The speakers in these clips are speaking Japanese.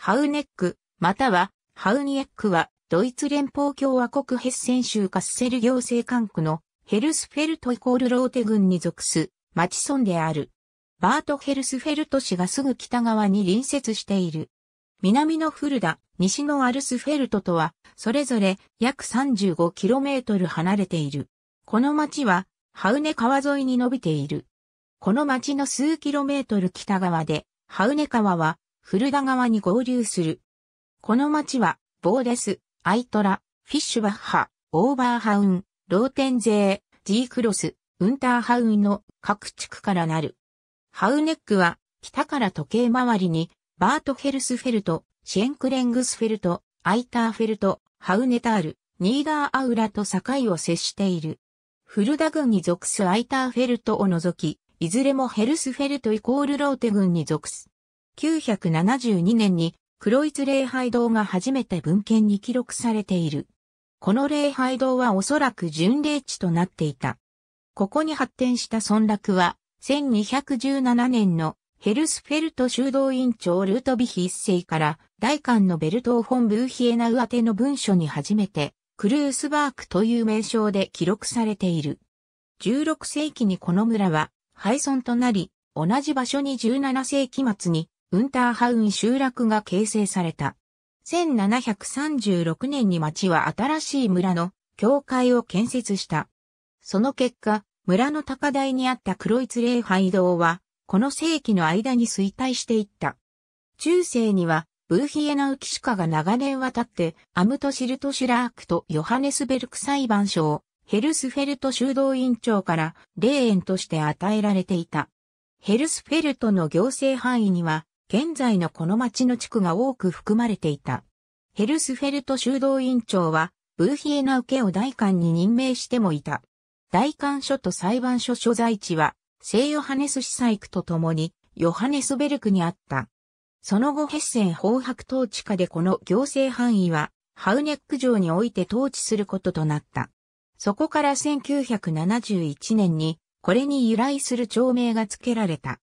ハウネック、またはハウニエックは、ドイツ連邦共和国ヘッセン州カッセル行政管区のヘルスフェルトイコールローテ郡に属す町村である。バートヘルスフェルト市がすぐ北側に隣接している。南のフルダ、西のアルスフェルトとは、それぞれ約 35km 離れている。この町は、ハウネ川沿いに伸びている。この町の数キロメートル北側で、ハウネ川は古田川に合流する。この町は、ボーデス、アイトラ、フィッシュバッハ、オーバーハウン、ローテンゼー、ジークロス、ウンターハウンの各地区からなる。ハウネックは、北から時計回りに、バートヘルスフェルト、シェンクレングスフェルト、アイターフェルト、ハウネタール、ニーダーアウラと境を接している。古田郡に属すアイターフェルトを除き、いずれもヘルスフェルトイコールローテ郡に属す。9 7 2年にクロイツ礼拝堂が初めて文献に記録されている。この礼拝堂はおそらく巡礼地となっていた。ここに発展した村落は、1217年のヘルスフェルト修道院長ルートビヒ一世から大官のベルトー・フォン・ブーヒエナウ宛ての文書に初めてクルースバークという名称で記録されている。16世紀にこの村は廃村となり、同じ場所に17世紀末にウンターハウン集落が形成された。1736年に町は新しい村の教会を建設した。その結果、村の高台にあったクロイツ礼拝堂は、この世紀の間に衰退していった。中世には、ブーヒエナウキシカが長年渡って、アムトシルトシュラークとヨハネスベルク裁判所を、ヘルスフェルト修道院長から霊園として与えられていた。ヘルスフェルトの行政範囲には、現在のこの町の地区が多く含まれていた。ヘルスフェルト修道院長は、ブーヒエナ受けを大官に任命してもいた。大官所と裁判所所在地は、聖ヨハネス司祭区ととに、ヨハネスベルクにあった。その後ヘッセン法白統治下でこの行政範囲は、ハウネック城において統治することとなった。そこから1971年に、これに由来する町名が付けられた。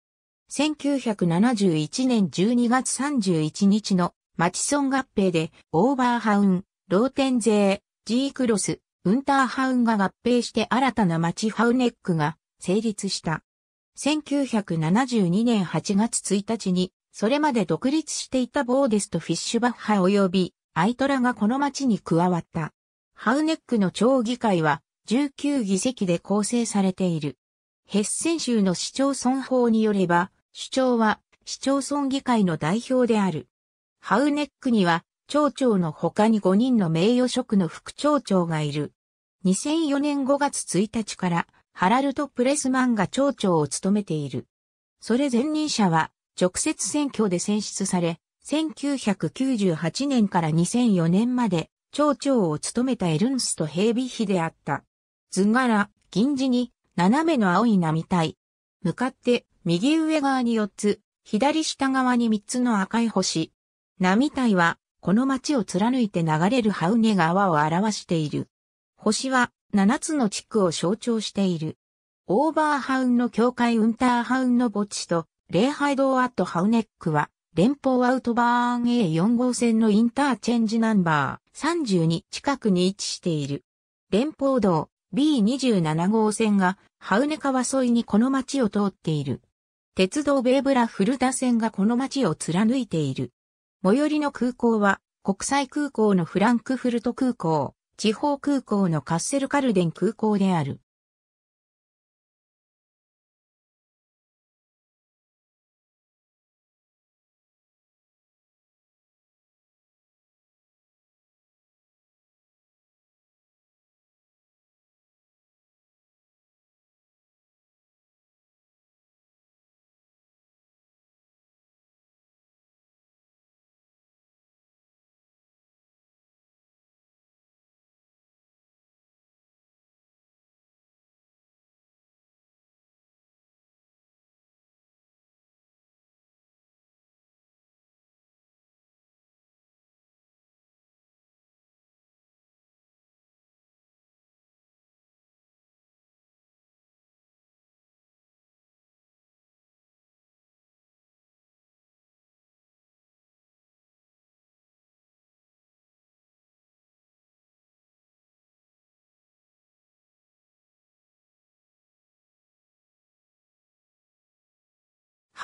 1971年12月31日のマチソン合併でオーバーハウン、ローテンゼー、ジークロス、ウンターハウンが合併して新たな町ハウネックが成立した。1972年8月1日に、それまで独立していたボーデスとフィッシュバッハ及びアイトラがこの町に加わった。ハウネックの町議会は19議席で構成されている。ヘッセン州の市町村法によれば、首長は市町村議会の代表である。ハウネックには町長の他に5人の名誉職の副町長がいる。2004年5月1日からハラルト・プレスマンが町長を務めている。それ前任者は直接選挙で選出され、1998年から2004年まで町長を務めたエルンスト・ヘイビヒであった。図柄、銀地に斜めの青い波体。向かって右上側に4つ、左下側に3つの赤い星。波体は、この町を貫いて流れるハウネ川を表している。星は、7つの地区を象徴している。オーバーハウンの境界ウンターハウンの墓地と、礼拝堂アットハウネックは、連邦アウトバーン A4 号線のインターチェンジナンバー32近くに位置している。連邦道 B27 号線がハウネ川沿いにこの町を通っている。鉄道ベーブラフルダ線がこの街を貫いている。最寄りの空港は、国際空港のフランクフルト空港、地方空港のカッセルカルデン空港である。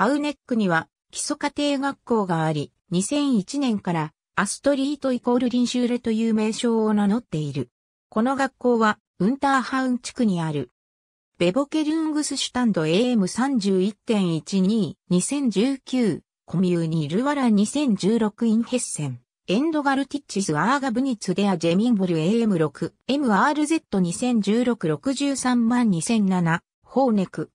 ハウネックには基礎家庭学校があり、2001年からアストリートイコールリンシューレという名称を名乗っている。この学校はウンターハウン地区にある。ベボケルングスシュタンド AM31.12、2019、コミューニルワラ2016インヘッセン、エンドガルティッチスアーガブニツデアジェミンボル AM6、MRZ2016-63 万2007、ホーネク、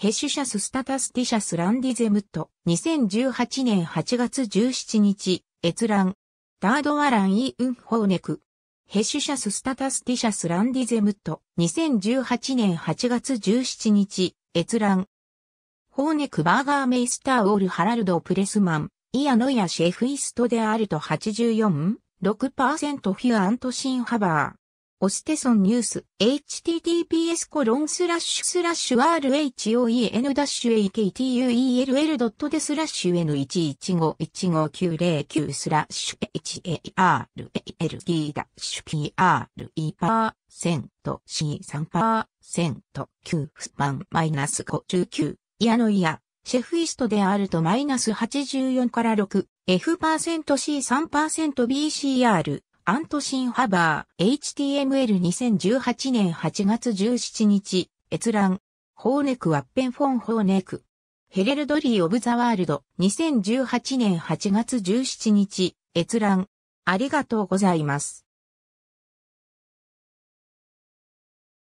ヘシュシャス・スタタスティシャス・ランディゼムット、2018年8月17日、閲覧。ダードワラン・イ・ウン・ホーネク。ヘシュシャス・スタタスティシャス・ランディゼムット、2018年8月17日、閲覧。ホーネク・バーガー・メイスター・オール・ハラルド・プレスマン、イアノヤ・シェフ・イスト・デ・アルト84、6%フィアント・シン・ハバー。オステソンニュース、https コロンスラッシュスラッシュ rhoen-aktuell.de スラッシュ n1151590 スラッシュ harlg-pre%c3% 給付版マイナス59、いやのいや、シェフイストであるとマイナス84から6、F%C3%BCR アントシン・ハバー、HTML2018 年8月17日、閲覧、ホーネク・ワッペン・フォン・ホーネク。ヘレルドリー・オブ・ザ・ワールド、2018年8月17日、閲覧。ありがとうございます。